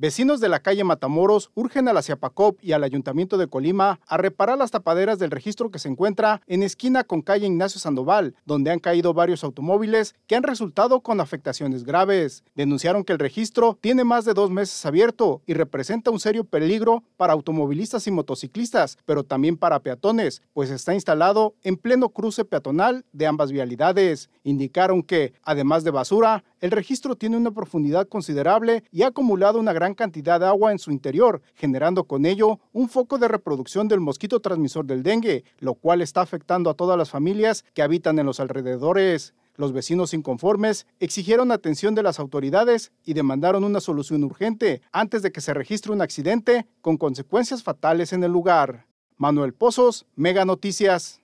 Vecinos de la calle Matamoros urgen a la CIAPACOP y al Ayuntamiento de Colima a reparar las tapaderas del registro que se encuentra en esquina con calle Ignacio Sandoval, donde han caído varios automóviles que han resultado con afectaciones graves. Denunciaron que el registro tiene más de dos meses abierto y representa un serio peligro para automovilistas y motociclistas, pero también para peatones, pues está instalado en pleno cruce peatonal de ambas vialidades. Indicaron que, además de basura, el registro tiene una profundidad considerable y ha acumulado una gran cantidad de agua en su interior, generando con ello un foco de reproducción del mosquito transmisor del dengue, lo cual está afectando a todas las familias que habitan en los alrededores. Los vecinos inconformes exigieron atención de las autoridades y demandaron una solución urgente antes de que se registre un accidente con consecuencias fatales en el lugar. Manuel Pozos, Mega Noticias.